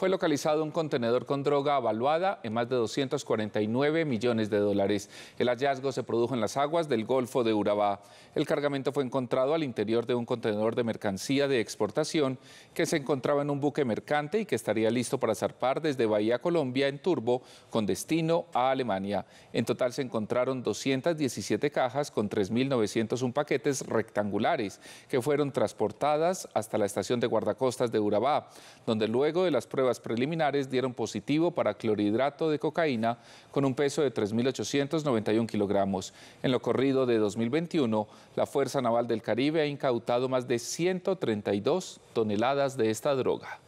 fue localizado un contenedor con droga avaluada en más de 249 millones de dólares. El hallazgo se produjo en las aguas del Golfo de Urabá. El cargamento fue encontrado al interior de un contenedor de mercancía de exportación que se encontraba en un buque mercante y que estaría listo para zarpar desde Bahía Colombia en Turbo con destino a Alemania. En total se encontraron 217 cajas con 3.901 paquetes rectangulares que fueron transportadas hasta la estación de guardacostas de Urabá, donde luego de las pruebas preliminares dieron positivo para clorhidrato de cocaína con un peso de 3.891 kilogramos. En lo corrido de 2021, la Fuerza Naval del Caribe ha incautado más de 132 toneladas de esta droga.